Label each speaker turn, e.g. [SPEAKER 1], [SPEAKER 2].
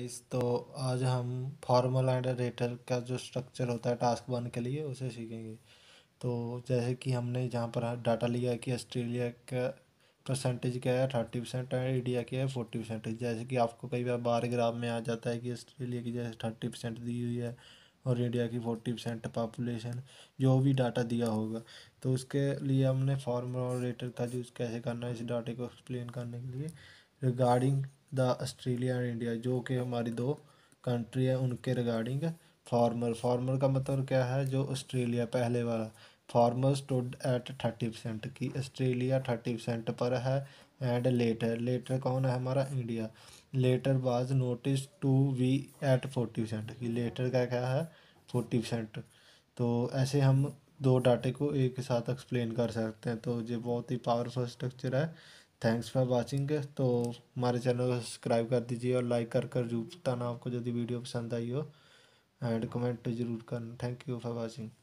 [SPEAKER 1] guys तो आज हम फॉर्मल एंड रेटर का जो स्ट्रक्चर होता है टास्क वन के लिए उसे सीखेंगे तो जैसे कि हमने जहाँ पर डाटा लिया कि ऑस्ट्रेलिया का परसेंटेज क्या है थर्टी परसेंट है इंडिया क्या है फोर्टी परसेंटेज जैसे कि आपको कई बार बार ग्राम में आ जाता है कि ऑस्ट्रेलिया की जैसे थर्टी परसेंट दी हुई है और इंडिया की फोर्टी परसेंट पॉपुलेशन जो भी डाटा दिया होगा तो उसके लिए हमने फॉर्मल और रेटर का यूज़ कैसे करना है इस डाटे को एक्सप्लेन करने के लिए regarding the Australia and India जो कि हमारी दो कंट्री है उनके रिगार्डिंग फार्मर फार्मर का मतलब क्या है जो ऑस्ट्रेलिया पहले वाला former stood at thirty percent की ऑस्ट्रेलिया थर्टी परसेंट पर है एंड लेटर लेटर कौन है हमारा India latter was notice to we at forty percent की लेटर का क्या है फोर्टी परसेंट तो ऐसे हम दो डाटे को एक साथ एक्सप्लेन कर सकते हैं तो ये बहुत ही पावरफुल स्ट्रक्चर है थैंक्स फॉर वाचिंग तो हमारे चैनल को सब्सक्राइब कर दीजिए और लाइक कर कर जरूर बताना आपको यदि वीडियो पसंद आई हो एंड कमेंट जरूर करना थैंक यू फॉर वाचिंग